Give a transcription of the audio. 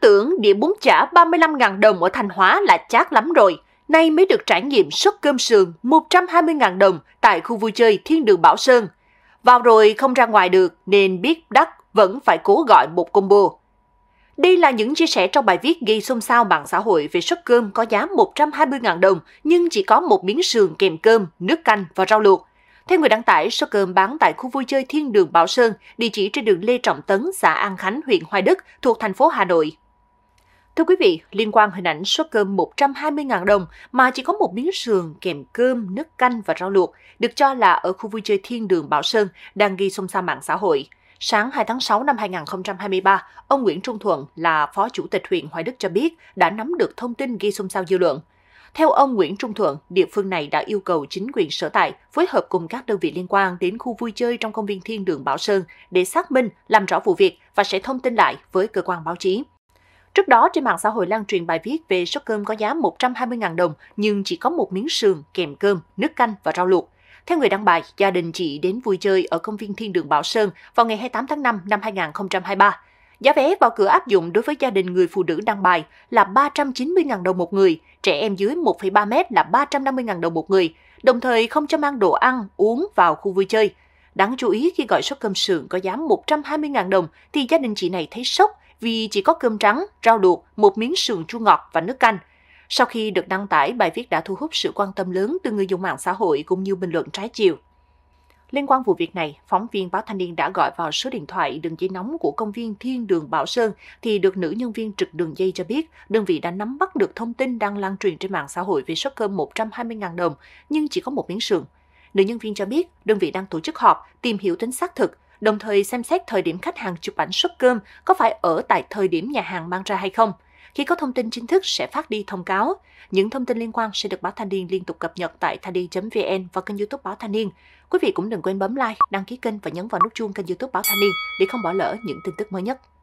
tưởng đĩa bún chả 35.000 đồng ở Thanh Hóa là chát lắm rồi, nay mới được trải nghiệm suất cơm sườn 120.000 đồng tại khu vui chơi Thiên đường Bảo Sơn. Vào rồi không ra ngoài được nên biết đắt vẫn phải cố gọi một combo. Đây là những chia sẻ trong bài viết gây xôn xao mạng xã hội về suất cơm có giá 120.000 đồng nhưng chỉ có một miếng sườn kèm cơm, nước canh và rau luộc. Theo người đăng tải, suất cơm bán tại khu vui chơi Thiên đường Bảo Sơn, địa chỉ trên đường Lê Trọng Tấn, xã An Khánh, huyện Hoài Đức, thuộc thành phố Hà Nội, Thưa quý vị, liên quan hình ảnh suất cơm 120.000 đồng mà chỉ có một miếng sườn kèm cơm, nước canh và rau luộc, được cho là ở khu vui chơi Thiên Đường Bảo Sơn đang ghi xôn xao mạng xã hội. Sáng 2 tháng 6 năm 2023, ông Nguyễn Trung Thuận là Phó Chủ tịch huyện Hoài Đức cho biết đã nắm được thông tin ghi xôn xao dư luận. Theo ông Nguyễn Trung Thuận, địa phương này đã yêu cầu chính quyền sở tại phối hợp cùng các đơn vị liên quan đến khu vui chơi trong công viên Thiên Đường Bảo Sơn để xác minh, làm rõ vụ việc và sẽ thông tin lại với cơ quan báo chí. Trước đó, trên mạng xã hội lan truyền bài viết về số cơm có giá 120.000 đồng nhưng chỉ có một miếng sườn kèm cơm, nước canh và rau luộc. Theo người đăng bài, gia đình chị đến vui chơi ở công viên Thiên đường Bảo Sơn vào ngày 28 tháng 5 năm 2023. Giá vé vào cửa áp dụng đối với gia đình người phụ nữ đăng bài là 390.000 đồng một người, trẻ em dưới 1,3 mét là 350.000 đồng một người, đồng thời không cho mang đồ ăn, uống vào khu vui chơi. Đáng chú ý khi gọi suất cơm sườn có giá 120.000 đồng thì gia đình chị này thấy sốc vì chỉ có cơm trắng, rau luộc, một miếng sườn chua ngọt và nước canh. Sau khi được đăng tải, bài viết đã thu hút sự quan tâm lớn từ người dùng mạng xã hội cũng như bình luận trái chiều. Liên quan vụ việc này, phóng viên báo Thanh niên đã gọi vào số điện thoại đường dây nóng của công viên Thiên Đường Bảo Sơn thì được nữ nhân viên trực đường dây cho biết đơn vị đã nắm bắt được thông tin đang lan truyền trên mạng xã hội về suất cơm 120.000 đồng nhưng chỉ có một miếng sườn. Nữ nhân viên cho biết đơn vị đang tổ chức họp tìm hiểu tính xác thực đồng thời xem xét thời điểm khách hàng chụp ảnh suất cơm có phải ở tại thời điểm nhà hàng mang ra hay không. Khi có thông tin chính thức sẽ phát đi thông cáo. Những thông tin liên quan sẽ được Báo Thanh Niên liên tục cập nhật tại thanh vn và kênh youtube Báo Thanh Niên. Quý vị cũng đừng quên bấm like, đăng ký kênh và nhấn vào nút chuông kênh youtube Báo Thanh Niên để không bỏ lỡ những tin tức mới nhất.